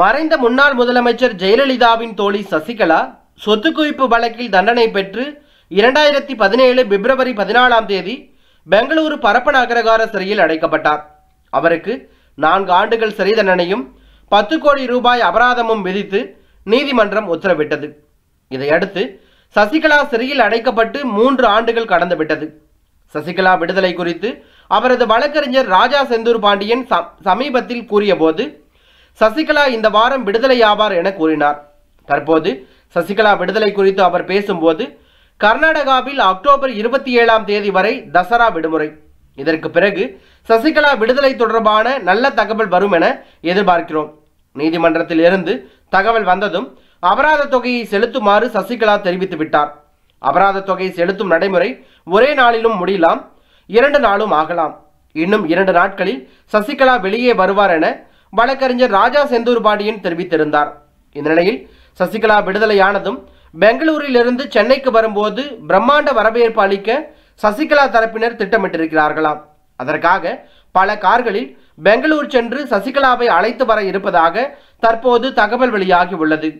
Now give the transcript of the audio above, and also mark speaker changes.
Speaker 1: மறைந்த முன்னாள் முதலமைச்சர் ஜெயலலிதாவின் தோழி சசிகலா சொத்து குவிப்பு வழக்கில் தண்டனை பெற்று இரண்டாயிரத்தி பதினேழு பிப்ரவரி பதினாலாம் தேதி பெங்களூரு பரப்பு நகரகார சிறையில் அடைக்கப்பட்டார் அவருக்கு நான்கு ஆண்டுகள் சிறை தண்டனையும் பத்து கோடி ரூபாய் அபராதமும் விதித்து நீதிமன்றம் உத்தரவிட்டது இதையடுத்து சசிகலா சிறையில் அடைக்கப்பட்டு மூன்று ஆண்டுகள் கடந்துவிட்டது சசிகலா விடுதலை குறித்து அவரது வழக்கறிஞர் ராஜா செந்தூர் பாண்டியன் சமீபத்தில் கூறியபோது சசிகலா இந்த வாரம் விடுதலையாவார் என கூறினார் தற்போது சசிகலா விடுதலை குறித்து அவர் பேசும்போது கர்நாடகாவில் அக்டோபர் இருபத்தி ஏழாம் தேதி வரை தசரா விடுமுறை இதற்கு பிறகு சசிகலா விடுதலை தொடர்பான நல்ல தகவல் வரும் என எதிர்பார்க்கிறோம் நீதிமன்றத்தில் இருந்து தகவல் வந்ததும் அபராத தொகையை செலுத்துமாறு சசிகலா தெரிவித்து விட்டார் அபராத தொகை செலுத்தும் நடைமுறை ஒரே நாளிலும் முடியலாம் இரண்டு நாளும் ஆகலாம் இன்னும் இரண்டு நாட்களில் சசிகலா வெளியே வருவார் என வழக்கறிஞர் ராஜா செந்தூர் பாண்டியன் தெரிவித்திருந்தார் இந்த நிலையில் சசிகலா விடுதலையானதும் பெங்களூரிலிருந்து சென்னைக்கு வரும்போது பிரம்மாண்ட வரவேற்பு அளிக்க சசிகலா தரப்பினர் திட்டமிட்டிருக்கிறார்களாம் அதற்காக பல கார்களில் பெங்களூர் சென்று சசிகலாவை அழைத்து வர இருப்பதாக தற்போது தகவல் வெளியாகி உள்ளது